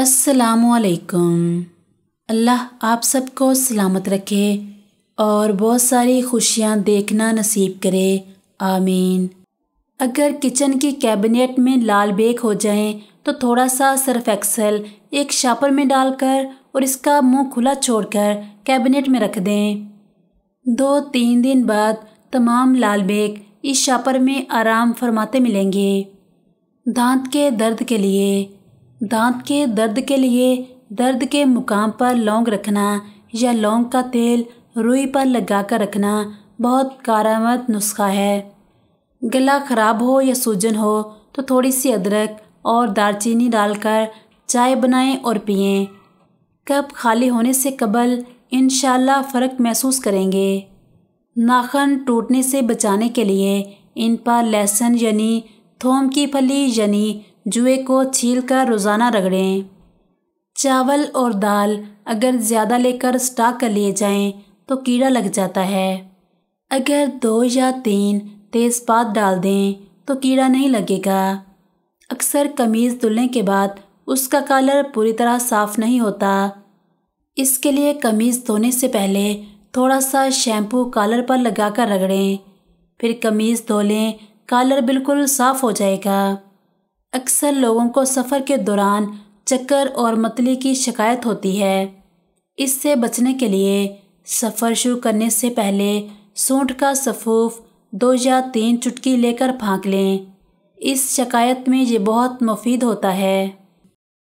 असलकुम अल्लाह आप सबको सलामत रखे और बहुत सारी खुशियाँ देखना नसीब करे आमीन अगर किचन की कैबिनेट में लाल बेक हो जाएं तो थोड़ा सा सर्फ एक्सल एक शापर में डालकर और इसका मुंह खुला छोड़कर कैबिनेट में रख दें दो तीन दिन बाद तमाम लाल बेग इस शापर में आराम फरमाते मिलेंगे दांत के दर्द के लिए दांत के दर्द के लिए दर्द के मुकाम पर लौंग रखना या लौंग का तेल रुई पर लगा कर रखना बहुत कारामद नुस्खा है गला ख़राब हो या सूजन हो तो थोड़ी सी अदरक और दालचीनी डालकर चाय बनाएं और पिएं कप खाली होने से कबल इन फ़र्क महसूस करेंगे नाखन टूटने से बचाने के लिए इन पर लहसुन यानी थोम की फली यानी जुए को छील कर रोज़ाना रगड़ें चावल और दाल अगर ज़्यादा लेकर स्टॉक कर लिए जाएं तो कीड़ा लग जाता है अगर दो या तीन तेज़पात डाल दें तो कीड़ा नहीं लगेगा अक्सर कमीज़ धुलने के बाद उसका कलर पूरी तरह साफ़ नहीं होता इसके लिए कमीज़ धोने से पहले थोड़ा सा शैम्पू कॉलर पर लगाकर रगड़ें फिर कमीज़ धो लें कॉलर बिल्कुल साफ़ हो जाएगा अक्सर लोगों को सफ़र के दौरान चक्कर और मतली की शिकायत होती है इससे बचने के लिए सफ़र शुरू करने से पहले सूंठ का सफूफ दो या तीन चुटकी लेकर फाँक लें इस शिकायत में ये बहुत मुफीद होता है